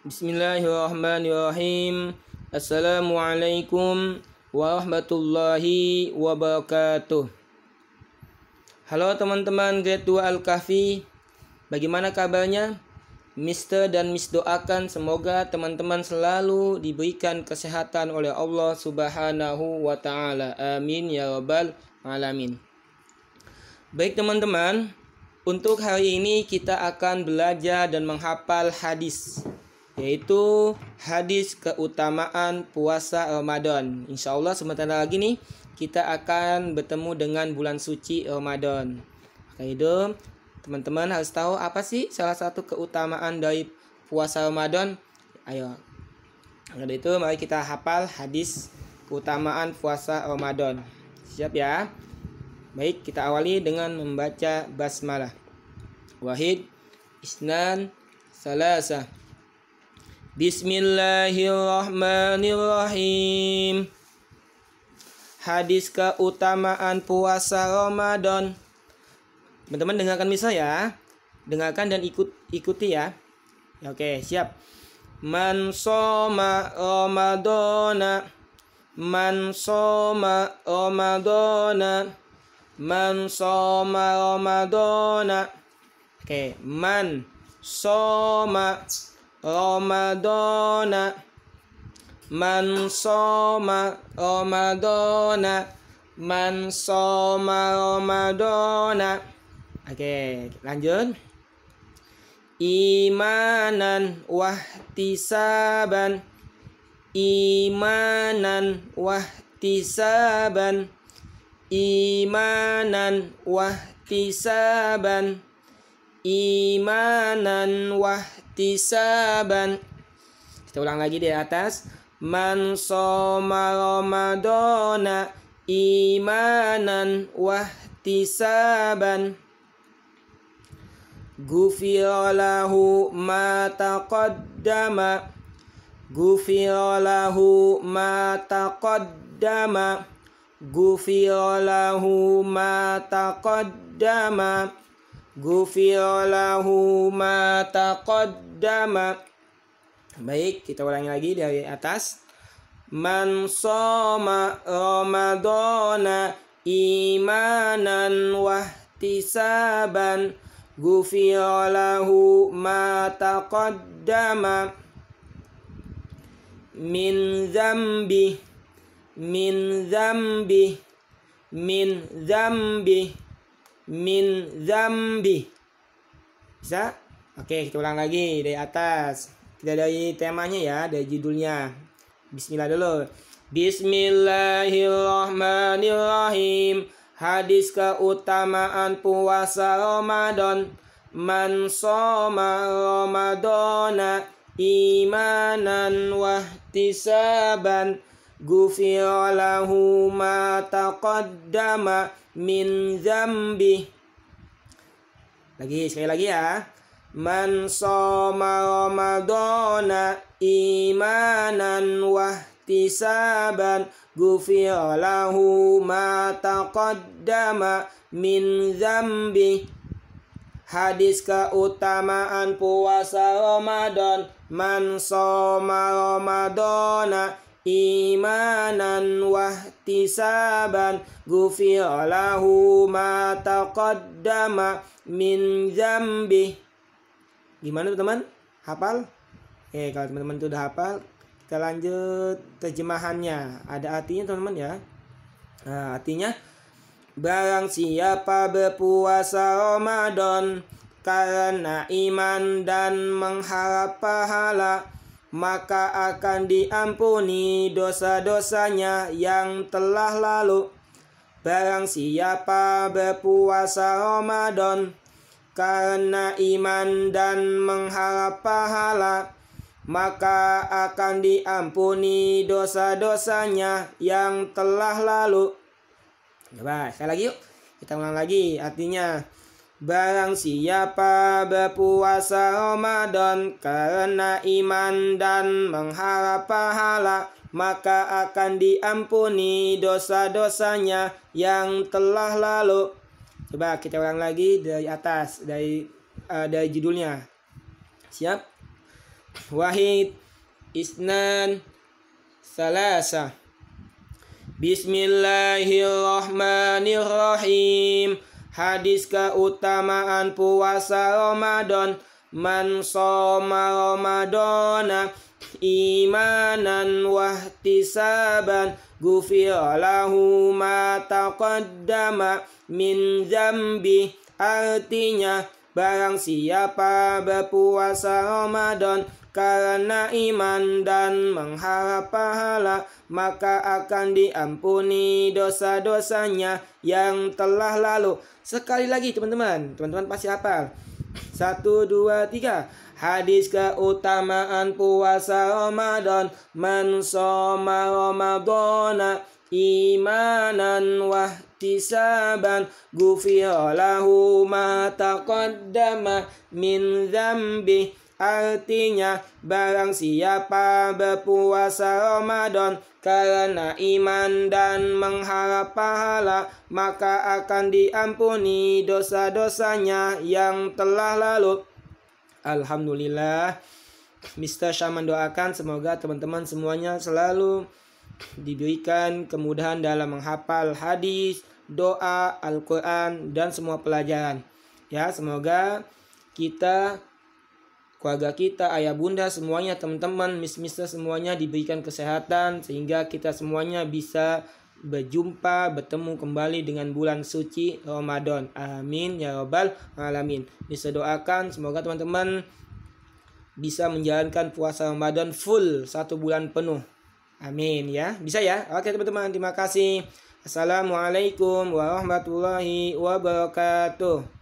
Bismillahirrahmanirrahim. Assalamualaikum warahmatullahi wabarakatuh. Halo teman-teman Grade 2 Al-Kahfi. Bagaimana kabarnya? Mister dan Miss doakan semoga teman-teman selalu diberikan kesehatan oleh Allah Subhanahu wa taala. Amin ya rabbal alamin. Baik teman-teman, untuk hari ini kita akan belajar dan menghafal hadis yaitu hadis keutamaan puasa Ramadan. Insya Allah sementara lagi nih kita akan bertemu dengan bulan suci Ramadan. Maka itu teman-teman harus tahu apa sih salah satu keutamaan dari puasa Ramadan. Ayo. Karena itu mari kita hafal hadis keutamaan puasa Ramadan. Siap ya? Baik, kita awali dengan membaca basmalah. Wahid, Isnan, Salasah, Bismillahirrahmanirrahim Hadis keutamaan puasa Ramadan Teman-teman dengarkan misa ya Dengarkan dan ikut ikuti ya. ya, Oke siap Man soma Ramadana Man soma Ramadana Man soma Ramadana Oke Man soma Ramadana Man soma Ramadana Man soma Ramadana Oke lanjut Imanan wahtisaban Imanan wahtisaban Imanan wahtisaban Imanan wahtisaban ihtisaban. Kita ulang lagi di atas. Man soma Ramadana imanan wahtisaban. Gufira lahu ma taqaddama. Gufirolahu ma taqaddama. Gufirolahu ma taqaddama. Gufir lahu ma taqaddama. Baik, kita ulangi lagi dari atas. Man soma Ramadana imanan wahtisaban gufir lahu ma taqaddama min zambi min zambi min zambi min zambi bisa oke kita ulang lagi dari atas kita dari temanya ya dari judulnya Bismillah dulu Bismillahirrahmanirrahim Hadis keutamaan puasa Ramadan Man soma Ramadana imanan wahtisaban غفر له ما تقدم min zambi lagi sekali lagi ya man soma ramadana imanan wahtisaban gufir lahu ma taqaddama min zambi Hadis keutamaan puasa Ramadan Man soma Ramadana imanan wahtisaban ghufir lahu ma taqaddama min zambi gimana teman hafal eh kalau teman-teman sudah hafal kita lanjut terjemahannya ada artinya teman-teman ya nah, artinya barang siapa berpuasa Ramadan karena iman dan mengharap pahala maka akan diampuni dosa-dosanya yang telah lalu. Barang siapa berpuasa Ramadan karena iman dan mengharap pahala, maka akan diampuni dosa-dosanya yang telah lalu. Coba nah, sekali lagi yuk, kita ulang lagi artinya. Barang siapa berpuasa Ramadan karena iman dan mengharap pahala, maka akan diampuni dosa-dosanya yang telah lalu. Coba kita ulang lagi dari atas, dari uh, dari judulnya. Siap? Wahid Isnan Salasa Bismillahirrahmanirrahim. Hadis keutamaan puasa Ramadan Man soma Ramadana imanan wahtisaban Gufir lahu ma taqaddama min zambi Artinya barang siapa berpuasa Ramadan karena iman dan mengharap pahala maka akan diampuni dosa-dosanya yang telah lalu sekali lagi teman-teman teman-teman pasti hafal satu dua tiga Hadis keutamaan puasa Ramadan Man soma Ramadana Imanan wahtisaban Gufiolahu ma taqaddama min zambih Artinya barang siapa berpuasa Ramadan karena iman dan mengharap pahala maka akan diampuni dosa-dosanya yang telah lalu. Alhamdulillah. Mister Syah mendoakan semoga teman-teman semuanya selalu diberikan kemudahan dalam menghafal hadis, doa, Al-Quran, dan semua pelajaran. Ya, semoga kita keluarga kita, ayah bunda, semuanya teman-teman, mis-misa semuanya diberikan kesehatan sehingga kita semuanya bisa berjumpa, bertemu kembali dengan bulan suci Ramadan. Amin ya robbal alamin. Bisa doakan semoga teman-teman bisa menjalankan puasa Ramadan full satu bulan penuh. Amin ya. Bisa ya? Oke teman-teman, terima kasih. Assalamualaikum warahmatullahi wabarakatuh.